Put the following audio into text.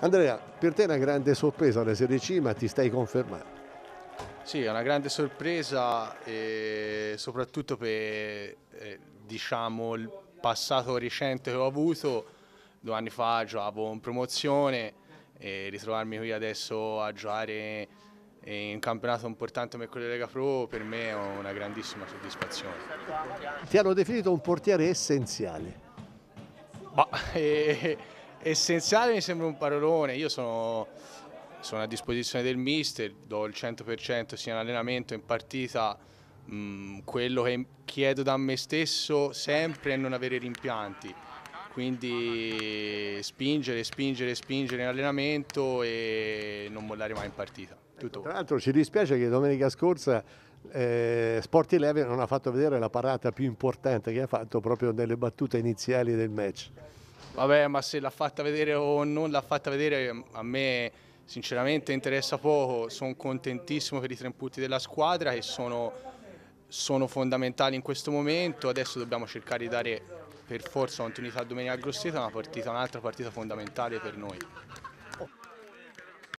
Andrea, per te è una grande sorpresa la Serie C, ma ti stai confermando. Sì, è una grande sorpresa, soprattutto per eh, diciamo, il passato recente che ho avuto. Due anni fa giocavo in promozione e ritrovarmi qui adesso a giocare in un campionato importante come quello di Lega Pro per me è una grandissima soddisfazione. Ti hanno definito un portiere essenziale. Bah, eh, Essenziale mi sembra un parolone, io sono, sono a disposizione del mister, do il 100% sia in allenamento, che in partita, mh, mm, quello che chiedo da me stesso sempre è non avere rimpianti, quindi spingere, spingere, spingere in allenamento e non mollare mai in partita. Tutto. Tra l'altro ci dispiace che domenica scorsa eh, Sport 11 non ha fatto vedere la parata più importante che ha fatto proprio nelle battute iniziali del match. Vabbè, ma se l'ha fatta vedere o non l'ha fatta vedere, a me sinceramente interessa poco. Sono contentissimo per i tre punti della squadra che sono, sono fondamentali in questo momento. Adesso dobbiamo cercare di dare per forza continuità a domenica grosseta, una partita, un'altra partita fondamentale per noi.